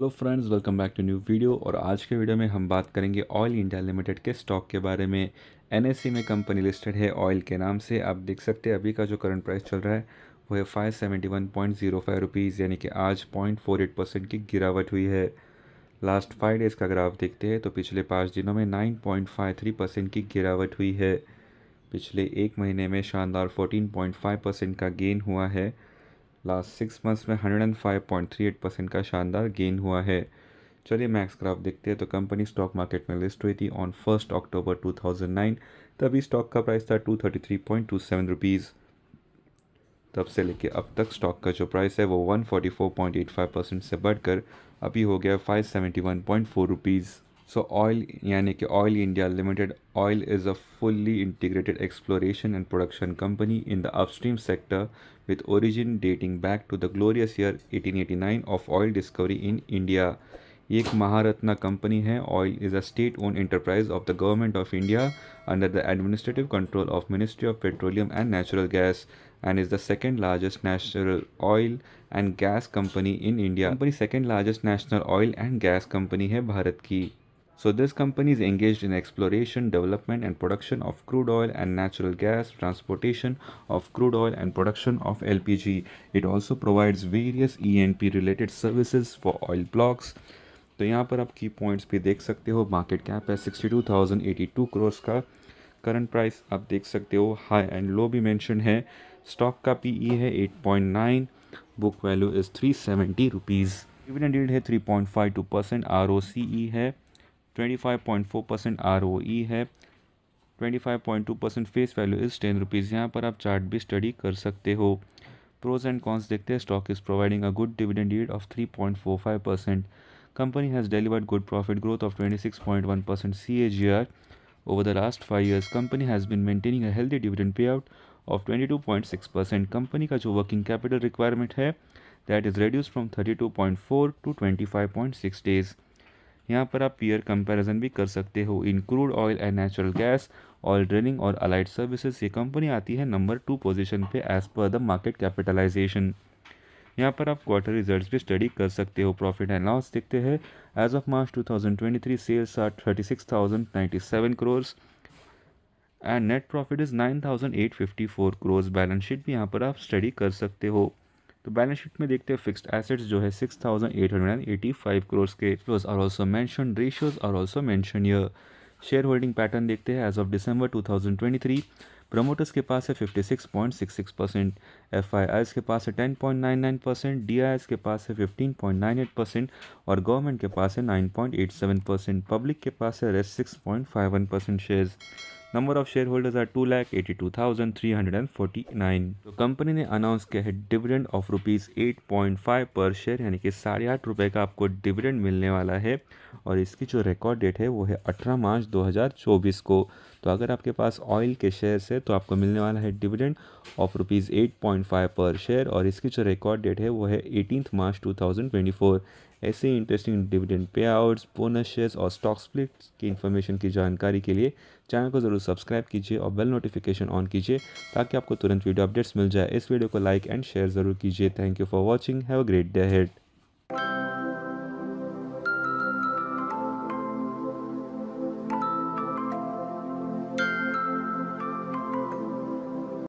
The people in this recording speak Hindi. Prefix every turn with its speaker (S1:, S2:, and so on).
S1: Hello friends welcome back to new video और आज के वीडियो में हम बात करेंगे ऑयल इंडिया लिमिटेड के स्टॉक के बारे में एनएससी में कंपनी लिस्टेड है ऑयल के नाम से आप देख सकते हैं अभी का जो करंट प्राइस चल रहा है वो है five seventy one point zero five rupees यानी कि आज पॉइंट फोर एट परसेंट की गिरावट हुई है लास्ट फाइव डेज़ का अगर आप देखते हैं तो पिछले पाँच दिनों में nine point five three percent की गिरावट हुई है पिछले एक महीने में शानदार फोर्टीन पॉइंट फाइव परसेंट का गेन हुआ है लास्ट सिक्स मंथ्स में hundred and five point three eight percent का शानदार गेन हुआ है चलिए मैक्स ग्राफ देखते हैं तो कंपनी स्टॉक मार्केट में लिस्ट हुई थी ऑन फर्स्ट अक्टूबर 2009 तभी स्टॉक का प्राइस था 233.27 रुपीस तब से लेके अब तक स्टॉक का जो प्राइस है वो 144.85 परसेंट से बढ़कर अभी हो गया 571.4 रुपीस सो oil यानी कि oil India Limited oil is a fully integrated exploration and production company in the upstream sector with origin dating back to the glorious year 1889 of oil discovery in India ये एक महारत्ना कंपनी है oil is a state owned enterprise of the government of India under the administrative control of ministry of petroleum and natural gas and is the second largest national oil and gas company in India company second largest national oil and gas company है भारत की So this company is engaged in exploration, development and production of crude oil and natural gas, transportation of crude oil and production of LPG. It also provides various ENP related services for oil blocks. तो यहाँ पर आप की पॉइंट्स भी देख सकते हो मार्केट कैप है 62,082 करोड़ का करंट प्राइस आप देख सकते हो हाई एंड लो भी मेंशन है स्टॉक का पीई है 8.9 book value is three seventy rupees dividend है 3.52 परसेंट आर है 25.4 परसेंट आर है 25.2 percent face value is ten rupees यहाँ पर आप चार्ट भी स्टडी कर सकते हो प्रोज एंड कॉन्स देखते हैं stock is providing a good dividend yield of 3.45 percent company has delivered good profit growth of 26.1 percent C A G R over the last five years company has been maintaining a healthy dividend pay out of six percent company का जो वर्किंग कैपिटल रिक्वायरमेंट है that is reduce from thirty two to six days यहाँ पर आप पीयर कंपैरिजन भी कर सकते हो इन crude oil and natural gas oil drilling और अलाइड सर्विसेज ये कंपनी आती है नंबर टू पोजीशन पे as per the market capitalization यहाँ पर आप क्वार्टर रिजल्ट्स भी स्टडी कर सकते हो प्रॉफिट एंड लॉस देखते हैं as of March two sales are thirty crores and net profit is four crores balance sheet भी यहाँ पर आप स्टडी कर सकते हो तो बैलेंस शीट में देखते हैं फिक्स्ड एसेट्स जो है six thousand eight hundred and eighty five crore के rows are also mention ratios are also mention यर शेयर होल्डिंग पैटर्न देखते हैं as of December two thousand twenty three promoters के पास है fifty six point six six percent F I S के पास है ten point nine nine percent D I S के पास है fifteen point nine eight percent और गवर्नमेंट के पास है nine point eight seven percent public के पास है rest six point five one percent shares number of share holders are two lakh eighty two thousand three hundred and forty nine तो कंपनी ने अनाउंस किया है dividend of rupees eight point five per share यानी कि साढ़े आठ रुपये का आपको डिविडेंड मिलने वाला है और इसकी जो रिकॉर्ड डेट है वो है अठारह मार्च दो हज़ार चौबीस को तो अगर आपके पास ऑयल के शेयर्स है तो आपको मिलने वाला है dividend of rupees eight point five per share और इसकी जो रिकॉर्ड डेट है वो है eighteen March two thousand twenty four ऐसे interesting dividend pay outs bonus shares और स्टॉक स्प्लिट्स की इन्फॉर्मेशन की जानकारी के लिए चैनल को ज़रूर सब्सक्राइब कीजिए और बेल नोटिफिकेशन ऑन कीजिए ताकि आपको तुरंत वीडियो अपडेट्स मिल जाए इस वीडियो को लाइक एंड शेयर ज़रूर कीजिए thank you for watching have a great day head